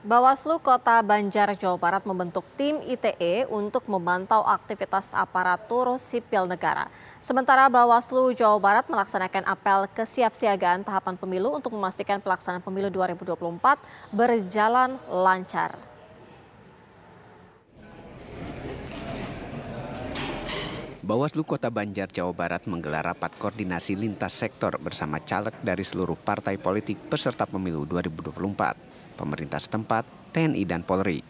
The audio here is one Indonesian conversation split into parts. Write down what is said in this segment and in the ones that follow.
Bawaslu Kota Banjar, Jawa Barat membentuk tim ITE untuk memantau aktivitas aparatur sipil negara. Sementara Bawaslu Jawa Barat melaksanakan apel kesiapsiagaan tahapan pemilu untuk memastikan pelaksanaan pemilu 2024 berjalan lancar. Bawaslu Kota Banjar, Jawa Barat menggelar rapat koordinasi lintas sektor bersama caleg dari seluruh partai politik peserta pemilu 2024, pemerintah setempat, TNI, dan Polri.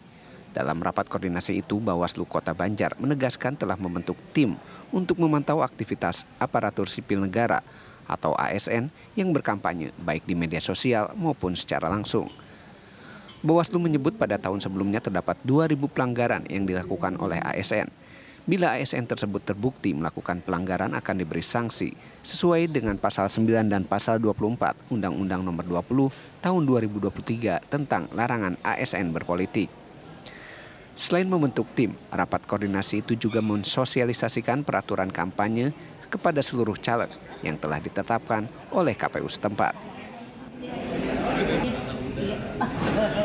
Dalam rapat koordinasi itu, Bawaslu Kota Banjar menegaskan telah membentuk tim untuk memantau aktivitas aparatur sipil negara atau ASN yang berkampanye baik di media sosial maupun secara langsung. Bawaslu menyebut pada tahun sebelumnya terdapat 2.000 pelanggaran yang dilakukan oleh ASN Bila ASN tersebut terbukti melakukan pelanggaran akan diberi sanksi sesuai dengan pasal 9 dan pasal 24 Undang-Undang Nomor 20 Tahun 2023 tentang larangan ASN berpolitik. Selain membentuk tim, rapat koordinasi itu juga mensosialisasikan peraturan kampanye kepada seluruh caleg yang telah ditetapkan oleh KPU setempat. Iya, iya.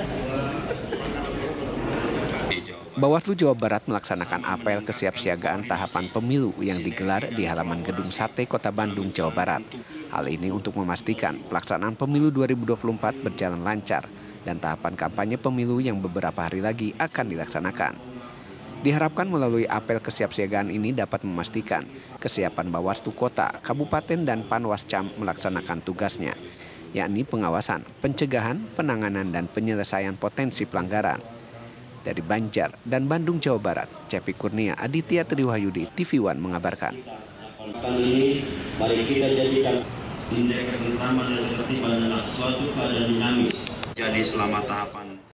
Bawaslu Jawa Barat melaksanakan apel kesiapsiagaan tahapan pemilu yang digelar di halaman Gedung Sate Kota Bandung, Jawa Barat. Hal ini untuk memastikan pelaksanaan pemilu 2024 berjalan lancar dan tahapan kampanye pemilu yang beberapa hari lagi akan dilaksanakan. Diharapkan melalui apel kesiapsiagaan ini dapat memastikan kesiapan Bawaslu Kota, Kabupaten, dan Panwascam melaksanakan tugasnya, yakni pengawasan, pencegahan, penanganan, dan penyelesaian potensi pelanggaran. Dari Banjar dan Bandung, Jawa Barat, Cepi Kurnia Aditya Triwahyudi, tv One mengabarkan. Jadi selama tahapan